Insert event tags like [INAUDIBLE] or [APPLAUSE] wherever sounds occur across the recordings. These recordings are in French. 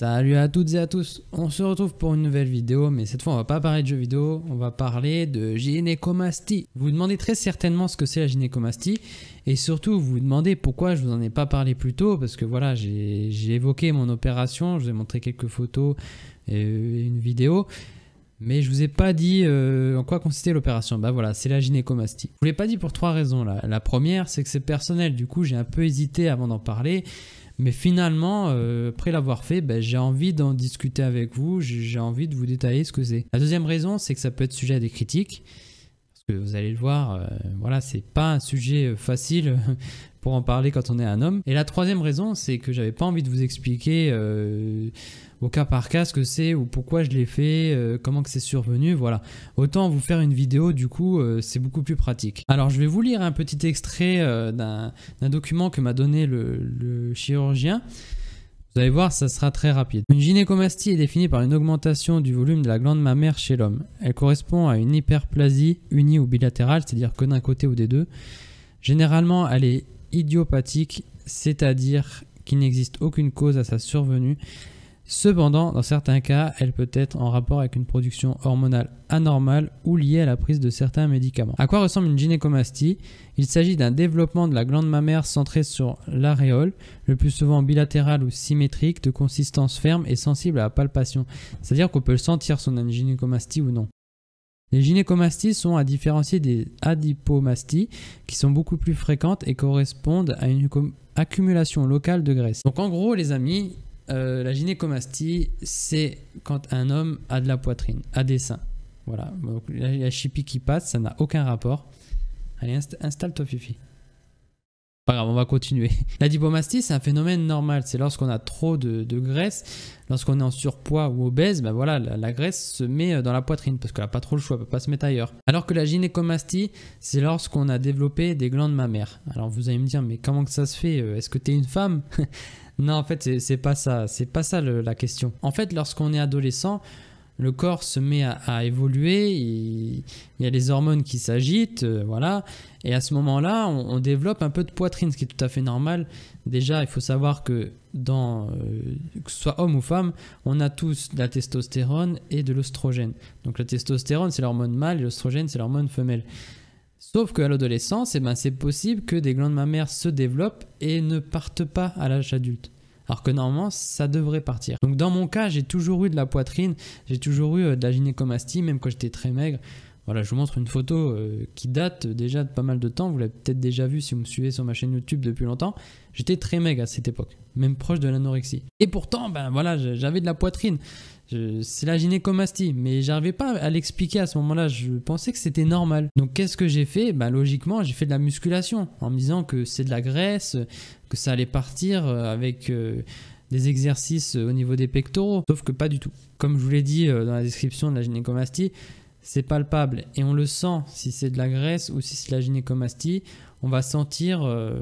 Salut à toutes et à tous, on se retrouve pour une nouvelle vidéo, mais cette fois on va pas parler de jeux vidéo, on va parler de gynécomastie. Vous vous demandez très certainement ce que c'est la gynécomastie, et surtout vous vous demandez pourquoi je vous en ai pas parlé plus tôt, parce que voilà, j'ai évoqué mon opération, je vous ai montré quelques photos et euh, une vidéo, mais je vous ai pas dit euh, en quoi consistait l'opération. Bah voilà, c'est la gynécomastie. Je vous l'ai pas dit pour trois raisons là. La première, c'est que c'est personnel. Du coup, j'ai un peu hésité avant d'en parler. Mais finalement, euh, après l'avoir fait, ben, j'ai envie d'en discuter avec vous, j'ai envie de vous détailler ce que c'est. La deuxième raison, c'est que ça peut être sujet à des critiques. Parce que vous allez le voir, euh, voilà, c'est pas un sujet euh, facile en parler quand on est un homme. Et la troisième raison, c'est que j'avais pas envie de vous expliquer euh, au cas par cas ce que c'est ou pourquoi je l'ai fait, euh, comment que c'est survenu, voilà. Autant vous faire une vidéo, du coup, euh, c'est beaucoup plus pratique. Alors, je vais vous lire un petit extrait d'un document que m'a donné le, le chirurgien. Vous allez voir, ça sera très rapide. Une gynécomastie est définie par une augmentation du volume de la glande mammaire chez l'homme. Elle correspond à une hyperplasie unie ou bilatérale, c'est-à-dire que d'un côté ou des deux. Généralement, elle est idiopathique, c'est-à-dire qu'il n'existe aucune cause à sa survenue. Cependant, dans certains cas, elle peut être en rapport avec une production hormonale anormale ou liée à la prise de certains médicaments. À quoi ressemble une gynécomastie Il s'agit d'un développement de la glande mammaire centrée sur l'aréole, le plus souvent bilatéral ou symétrique, de consistance ferme et sensible à la palpation. C'est-à-dire qu'on peut le sentir son on a gynécomastie ou non. Les gynécomasties sont à différencier des adipomasties qui sont beaucoup plus fréquentes et correspondent à une accumulation locale de graisse. Donc en gros les amis, euh, la gynécomastie c'est quand un homme a de la poitrine, a des seins. Voilà, Donc, la, a chippie qui passe, ça n'a aucun rapport. Allez, installe-toi Fifi. Pas grave, on va continuer. [LAUGHS] La diplomatie c'est un phénomène normal. C'est lorsqu'on a trop de, graisse, lorsqu'on est en surpoids ou obèse, ben voilà, la, graisse se met euh, dans la poitrine parce qu'elle n'a pas trop le choix, elle ne peut pas se mettre ailleurs. Alors que la gynécomastie, c'est lorsqu'on a développé des glandes mammaires. Alors vous allez me dire, mais comment que ça se fait euh, Est-ce que tu es une femme [LAUGHS] Non, en fait, c'est pas ça. C'est pas ça la question. En fait, lorsqu'on est adolescent, le corps se met à, évoluer, il, y a les hormones qui s'agitent, euh, voilà. Et à ce moment-là, on, développe un peu de poitrine, ce qui est tout à fait normal. Déjà, il faut savoir que dans, euh, que ce soit homme ou femme, on a tous de la testostérone et de l'ostrogène. Donc la testostérone, c'est l'hormone mâle, et l'ostrogène, c'est l'hormone femelle. Sauf qu'à l'adolescence, eh ben, c'est possible que des glandes mammaires se développent et ne partent pas à l'âge adulte alors que normalement ça devrait partir. Donc dans mon cas, j'ai toujours eu de la poitrine, j'ai toujours eu euh, de la gynécomastie, même quand j'étais très maigre. Voilà, je vous montre une photo euh, qui date déjà de pas mal de temps. Vous l'avez peut-être déjà vu si vous me suivez sur ma chaîne YouTube depuis longtemps. J'étais très maigre à cette époque, même proche de l'anorexie. Et pourtant, ben voilà, j'avais de la poitrine. C'est la gynécomastie, mais j'arrivais pas à l'expliquer à ce moment-là. Je pensais que c'était normal. Donc qu'est-ce que j'ai fait Ben logiquement, j'ai fait de la musculation en me disant que c'est de la graisse, que ça allait partir euh, avec. Euh, des exercices au niveau des pectoraux, sauf que pas du tout. Comme je vous l'ai dit dans la description de la gynécomastie, c'est palpable et on le sent si c'est de la graisse ou si c'est de la gynécomastie. On va sentir glands euh,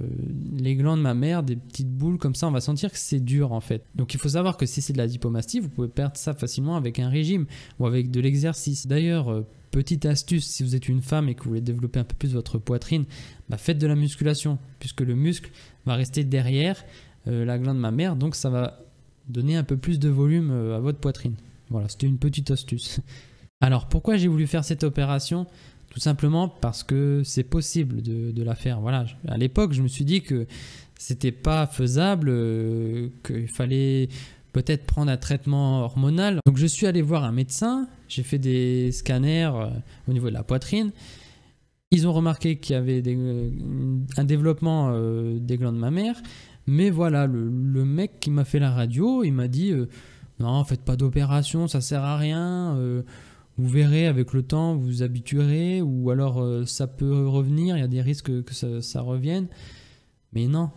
les ma mère, des petites boules comme ça, on va sentir que c'est dur en fait. Donc il faut savoir que si c'est de la dipomastie, vous pouvez perdre ça facilement avec un régime ou avec de l'exercice. D'ailleurs, euh, petite astuce, si vous êtes une femme et que vous voulez développer un peu plus votre poitrine, bah, faites de la musculation puisque le muscle va rester derrière euh, la glande mère donc ça va donner un peu plus de volume à votre poitrine. Voilà, c'était une petite astuce. [LAUGHS] Alors pourquoi j'ai voulu faire cette opération Tout simplement parce que c'est possible de, la faire. Voilà, à l'époque, je me suis dit que c'était pas faisable, euh, qu'il fallait peut-être prendre un traitement hormonal. Donc je suis allé voir un médecin, j'ai fait des scanners euh, au niveau de la poitrine. Ils ont remarqué qu'il y avait euh, un développement glands des glandes mammaires, mais voilà, le, le mec qui m'a fait la radio, il m'a dit non, faites pas d'opération, ça sert à rien vous verrez avec le temps, vous vous habituerez, ou alors euh, ça peut revenir, il y a des risques que, ça, revienne. Mais non,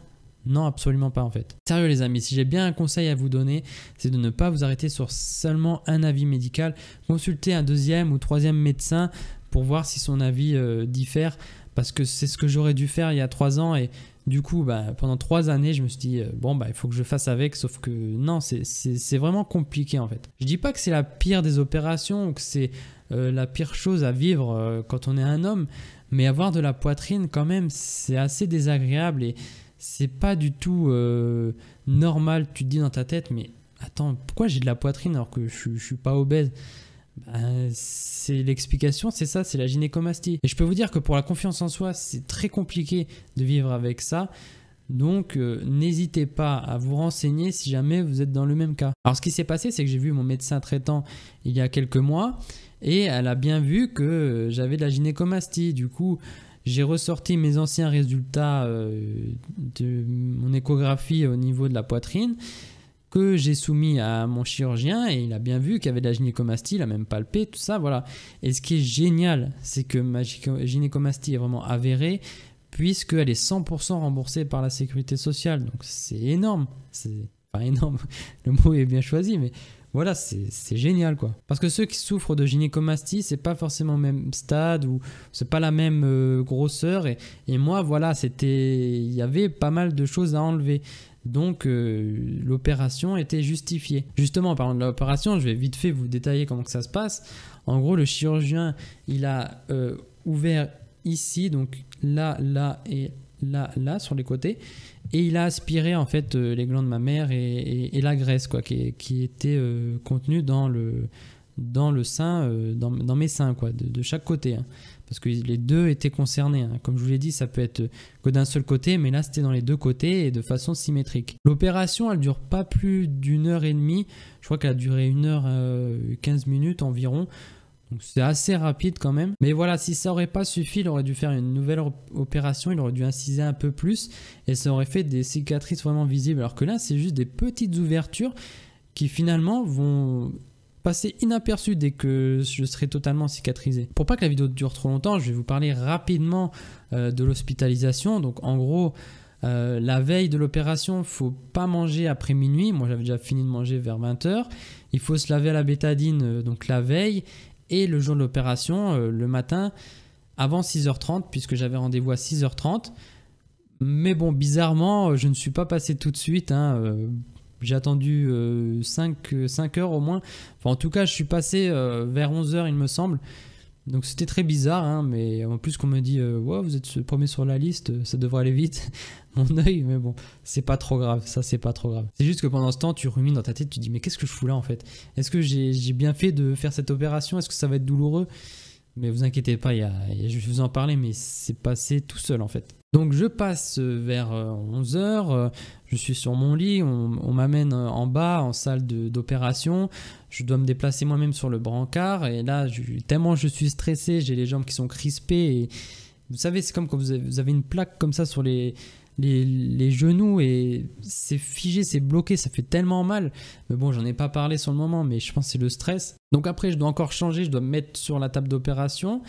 non, absolument pas en fait. Sérieux les amis, si j'ai bien un conseil à vous donner, c'est de ne pas vous arrêter sur seulement un avis médical. Consultez un deuxième ou troisième médecin pour voir si son avis euh, diffère parce que c'est ce que j'aurais dû faire il y a trois ans et du coup bah, pendant trois années je me suis dit euh, bon bah il faut que je fasse avec sauf que non c'est vraiment compliqué en fait. Je dis pas que c'est la pire des opérations ou que c'est euh, la pire chose à vivre euh, quand on est un homme mais avoir de la poitrine quand même c'est assez désagréable et c'est pas du tout normal tu te dis dans ta tête mais attends pourquoi j'ai de la poitrine alors que je, je suis pas obèse bah, c'est l'explication, c'est ça, c'est la gynécomastie. Et je peux vous dire que pour la confiance en soi, c'est très compliqué de vivre avec ça. Donc euh, n'hésitez pas à vous renseigner si jamais vous êtes dans le même cas. Alors ce qui s'est passé, c'est que j'ai vu mon médecin traitant il y a quelques mois et elle a bien vu que euh, j'avais de la gynécomastie. Du coup, j'ai ressorti mes anciens résultats euh, de mon échographie au niveau de la poitrine que j'ai soumis à mon chirurgien et il a bien vu qu'il y avait de la gynécomastie, il a même palpé, tout ça, voilà. Et ce qui est génial, c'est que ma gynécomastie est vraiment avérée puisqu'elle est 100% remboursée par la sécurité sociale. Donc c'est énorme, c'est pas énorme, [LAUGHS] le mot est bien choisi, mais voilà, c'est génial quoi. Parce que ceux qui souffrent de gynécomastie, c'est pas forcément le même stade ou c'est pas la même euh, grosseur. Et, moi, voilà, c'était, il y avait pas mal de choses à enlever. Donc euh, l'opération était justifiée. Justement, en parlant de l'opération, je vais vite fait vous détailler comment que ça se passe. En gros, le chirurgien, il a euh, ouvert ici, donc là, là et là, là sur les côtés et il a aspiré en fait euh, les glands de ma mère et, la graisse quoi, qui, était euh, contenue dans le, dans le sein, euh, dans, mes seins quoi, de, chaque côté. Hein. parce que les deux étaient concernés. Hein. Comme je vous l'ai dit, ça peut être que d'un seul côté, mais là c'était dans les deux côtés et de façon symétrique. L'opération, elle dure pas plus d'une heure et demie. Je crois qu'elle a duré une heure quinze minutes environ c'est assez rapide quand même. Mais voilà, si ça aurait pas suffi, il aurait dû faire une nouvelle opération, il aurait dû inciser un peu plus et ça aurait fait des cicatrices vraiment visibles. Alors que là, c'est juste des petites ouvertures qui finalement vont passer inaperçues dès que je serai totalement cicatrisé. Pour pas que la vidéo dure trop longtemps, je vais vous parler rapidement euh, de l'hospitalisation. Donc en gros, euh, la veille de l'opération, faut pas manger après minuit. Moi, j'avais déjà fini de manger vers 20h. Il faut se laver à la bétadine euh, donc la veille et le jour de l'opération, euh, le matin, avant 6h30, puisque j'avais rendez-vous à 6h30. Mais bon, bizarrement, euh, je ne suis pas passé tout de suite. Hein, euh, j'ai attendu 5, 5 heures au moins. Enfin, en tout cas, je suis passé vers 11h, il me semble. Donc c'était très bizarre, hein, mais en plus qu'on me dit euh, vous êtes le premier sur la liste, ça devrait aller vite. [LAUGHS] Mon œil, mais bon, c'est pas trop grave, ça c'est pas trop grave. C'est juste que pendant ce temps, tu rumines dans ta tête, tu dis mais qu'est-ce que je fous là en fait Est-ce que j'ai bien fait de faire cette opération Est-ce que ça va être douloureux mais vous inquiétez pas, je vais vous en parler, mais c'est passé tout seul en fait. Donc je passe euh, vers 11h, euh, euh, je suis sur mon lit, on, m'amène en bas, en salle d'opération, je dois me déplacer moi-même sur le brancard, et là, je, tellement je suis stressé, j'ai les jambes qui sont crispées, et vous savez, c'est comme quand vous avez une plaque comme ça sur les, les, genoux et c'est figé, c'est bloqué, ça fait tellement mal. Mais bon, j'en ai pas parlé sur le moment, mais je pense que c'est le stress. Donc après, je dois encore changer, je dois me mettre sur la table d'opération.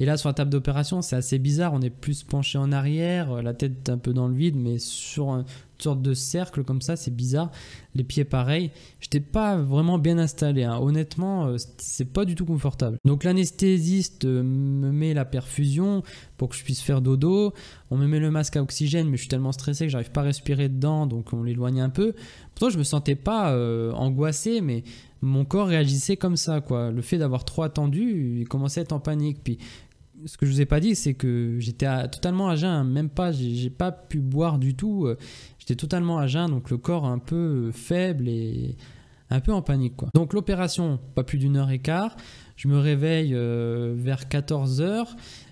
Et là, sur la table d'opération, c'est assez bizarre. On est plus penché en arrière, la tête un peu dans le vide, mais sur un, sorte de cercle comme ça, c'est bizarre. Les pieds pareils. J'étais pas vraiment bien installé. Hein. Honnêtement, euh, c'est pas du tout confortable. Donc l'anesthésiste euh, me met la perfusion pour que je puisse faire dodo. On me met le masque à oxygène, mais je suis tellement stressé que j'arrive pas à respirer dedans, donc on l'éloigne un peu. Pourtant, je me sentais pas euh, angoissé, mais mon corps réagissait comme ça, quoi. Le fait d'avoir trop attendu, il commençait à être en panique. Puis ce que je vous ai pas dit, c'est que j'étais totalement à jeun, même pas, j'ai pas pu boire du tout. Euh, j'étais totalement à jeun, donc le corps un peu euh, faible et un peu en panique. Quoi. Donc l'opération, pas plus d'une heure et quart. Je me réveille euh, vers 14h,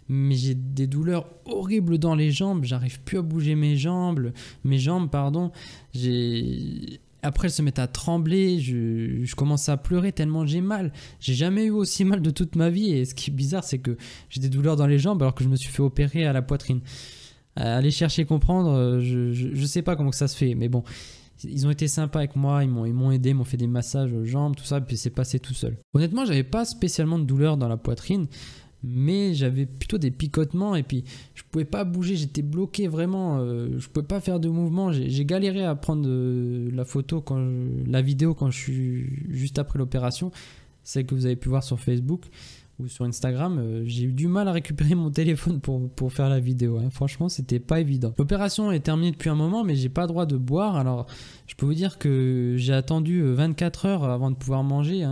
mais j'ai des douleurs horribles dans les jambes. J'arrive plus à bouger mes jambes, mes jambes, pardon. J'ai après, elles se mettent à trembler. Je, je commence à pleurer tellement j'ai mal. J'ai jamais eu aussi mal de toute ma vie. Et ce qui est bizarre, c'est que j'ai des douleurs dans les jambes alors que je me suis fait opérer à la poitrine. Euh, aller chercher comprendre, euh, je, ne sais pas comment que ça se fait. Mais bon, ils ont été sympas avec moi. Ils m'ont, ils m'ont aidé, m'ont fait des massages aux jambes, tout ça. et Puis c'est passé tout seul. Honnêtement, j'avais pas spécialement de douleurs dans la poitrine mais j'avais plutôt des picotements et puis je pouvais pas bouger, j'étais bloqué vraiment, euh, je pouvais pas faire de mouvement, j'ai galéré à prendre euh, la photo, quand la vidéo quand je suis juste après l'opération, celle que vous avez pu voir sur Facebook ou sur Instagram, euh, j'ai eu du mal à récupérer mon [LAUGHS] téléphone pour, pour faire la vidéo, hein. franchement c'était pas évident. L'opération est terminée depuis un moment mais j'ai pas le droit de boire, alors je peux vous dire que j'ai attendu 24 heures avant de pouvoir manger,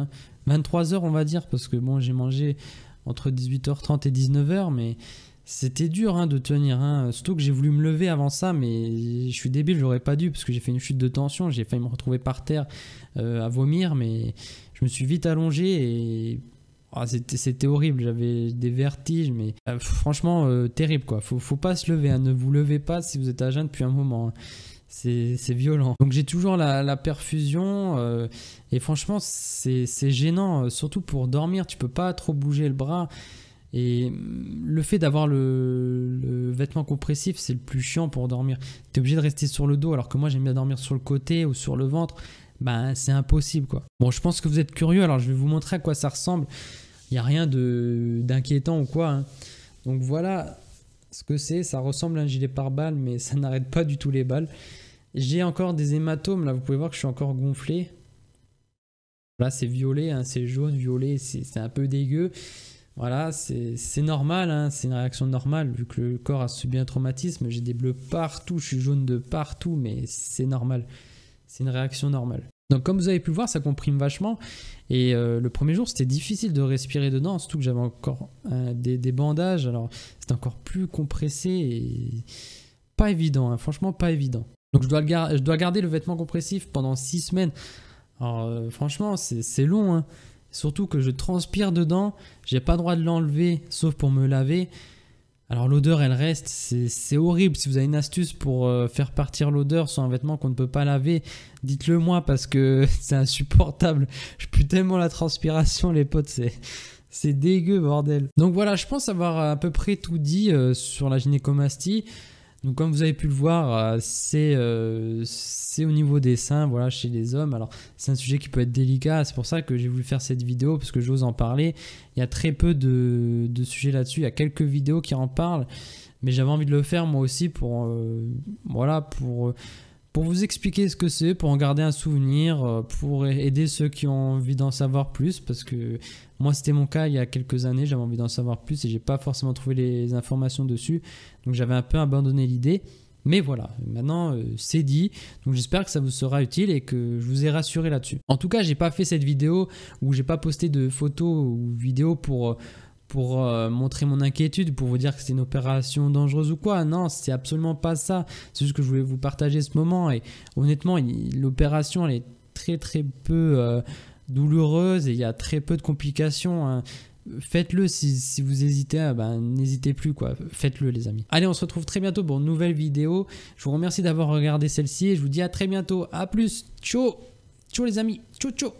23 hein. heures on va dire parce que bon j'ai mangé entre 18h30 et 19h, mais c'était dur hein, de tenir. Hein. Surtout que j'ai voulu me lever avant ça, mais je suis débile, j'aurais pas dû, parce que j'ai fait une chute de tension, j'ai failli me retrouver par terre euh, à vomir, mais je me suis vite allongé et ah, c'était horrible, j'avais des vertiges, mais euh, franchement, euh, terrible quoi. Faut, pas se lever, hein. ne vous levez pas si vous êtes à jeun depuis un moment. Hein c'est violent. Donc j'ai toujours la, perfusion euh, et franchement c'est gênant, euh, surtout pour dormir, tu peux pas trop bouger le bras. Et le fait d'avoir le, vêtement compressif, c'est le plus chiant pour dormir. Tu es obligé de rester sur le dos alors que moi j'aime bien dormir sur le côté ou sur le ventre. Ben c'est impossible quoi. Bon je pense que vous êtes curieux alors je vais vous montrer à quoi ça ressemble. Il n'y a rien d'inquiétant ou quoi. Hein. Donc voilà, ce que c'est. Ça ressemble à un gilet pare-balles, mais ça [LAUGHS] n'arrête pas du tout les balles. J'ai encore des hématomes, là, vous pouvez voir que je suis encore gonflé. Là, c'est violet, hein, c'est jaune, violet, c'est un peu dégueu. Voilà, c'est normal, hein, c'est une réaction normale, vu que le corps a subi un traumatisme. J'ai des bleus partout, je suis jaune de partout, mais c'est normal. C'est une réaction normale. Donc comme vous avez pu le voir, ça comprime vachement. Et euh, le premier jour, c'était difficile de respirer dedans, surtout que j'avais encore euh, des, bandages. Alors c'est encore plus compressé et pas évident, hein. franchement pas évident. Donc je dois, garder le vêtement compressif pendant 6 semaines. Alors euh, franchement, c'est long. Hein. Surtout que je transpire dedans, j'ai pas le droit de l'enlever sauf pour me laver. Alors l'odeur, elle reste, c'est horrible. Si vous avez une astuce pour euh, faire partir l'odeur sur un vêtement qu'on ne peut pas laver, dites-le moi parce que [LAUGHS] c'est insupportable. Je pue tellement la transpiration, les potes, c'est... C'est dégueu, bordel. Donc voilà, je pense avoir à peu près tout dit euh, sur la gynécomastie. Donc comme vous avez pu le voir, euh, euh, c'est au niveau des seins voilà, chez les hommes. Alors c'est un sujet qui peut être délicat, c'est pour ça que j'ai voulu faire cette vidéo, parce que j'ose en parler. Il y a très peu de, sujets là-dessus, il y a quelques vidéos qui en parlent, mais j'avais envie de le faire moi aussi pour... Euh, voilà, pour pour vous expliquer ce que c'est, pour en garder un souvenir, euh, pour aider ceux qui ont envie d'en savoir plus, parce que moi c'était mon cas il y a quelques années, j'avais envie d'en savoir plus et j'ai pas forcément trouvé les informations dessus, donc j'avais un peu abandonné l'idée. Mais voilà, maintenant euh, c'est dit, donc j'espère que ça vous sera utile et que je vous ai rassuré là-dessus. En tout cas, j'ai pas fait cette vidéo où j'ai pas posté de photos ou vidéos pour... Euh, pour euh, montrer mon inquiétude, pour vous dire que c'est une opération dangereuse ou quoi. Non, c'est absolument pas ça. C'est juste que je voulais vous partager ce moment. Et honnêtement, l'opération, elle est très très peu euh, douloureuse et il y a très peu de complications. Hein. Faites-le si, vous hésitez, ah ben, n'hésitez plus quoi, faites-le les amis. Allez, on se retrouve très bientôt pour une nouvelle vidéo. Je vous remercie d'avoir regardé celle-ci et je vous dis à très bientôt. À plus, ciao, ciao les amis, ciao ciao.